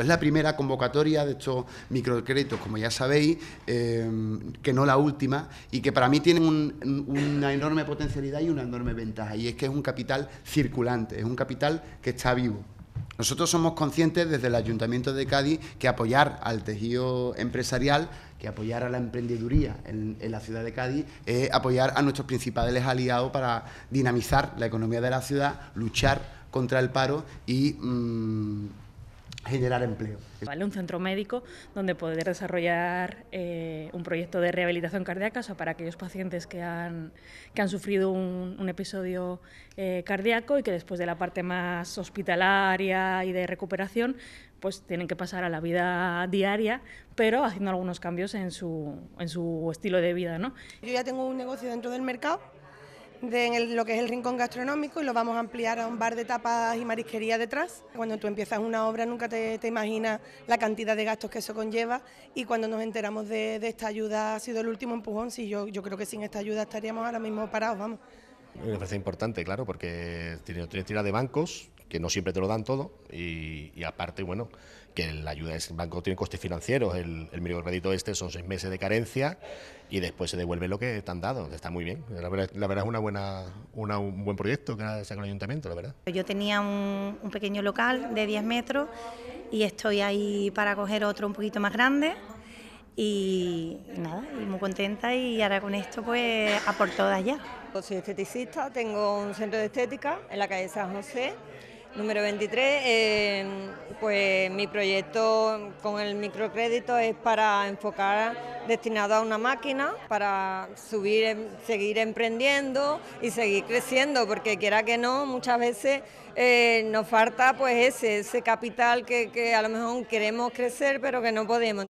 Es pues la primera convocatoria de estos microcréditos, como ya sabéis, em, que no la última, y que para mí tienen una enorme potencialidad y una enorme ventaja, y es que es un capital circulante, es un capital que está vivo, nosotros somos conscientes desde el Ayuntamiento de Cádiz que apoyar al tejido empresarial, que apoyar a la emprendeduría en, la ciudad de Cádiz, es apoyar a nuestros principales aliados para dinamizar la economía de la ciudad, luchar contra el paro y... Mm, generar empleo. Vale, un centro médico donde poder desarrollar eh, un proyecto de rehabilitación cardíaca, o para aquellos pacientes que han, que han sufrido un, episodio eh, cardíaco y que después de la parte más hospitalaria y de recuperación, pues tienen que pasar a la vida diaria, pero haciendo algunos cambios en su, en su estilo de vida, ¿no? Yo ya tengo un negocio dentro del mercado de lo que es el rincón gastronómico y lo vamos a ampliar a un bar de tapas y marisquería detrás. Cuando tú empiezas una obra nunca te, imaginas la cantidad de gastos que eso conlleva y cuando nos enteramos de, esta ayuda ha sido el último empujón, sí, yo, creo que sin esta ayuda estaríamos ahora mismo parados, vamos. Me parece importante, claro, porque tiene, tiene tira de bancos, que no siempre te lo dan todo y, aparte, bueno, que la ayuda del banco tiene costes financieros, el, el microcrédito este son seis meses de carencia y después se devuelve lo que te han dado, está muy bien, la verdad, es una buena, un buen proyecto que ha con el ayuntamiento, la verdad. Yo tenía un, pequeño local de 10 metros y estoy ahí para coger otro un poquito más grande y nada, y muy contenta y ahora con esto pues a por todas ya. Soy esteticista, tengo un centro de estética en la calle San José Número 23, eh, pues mi proyecto con el microcrédito es para enfocar destinado a una máquina, para subir, em, seguir emprendiendo y seguir creciendo, porque quiera que no, muchas veces eh, nos falta pues ese, ese capital que a lo mejor queremos crecer pero que no podemos.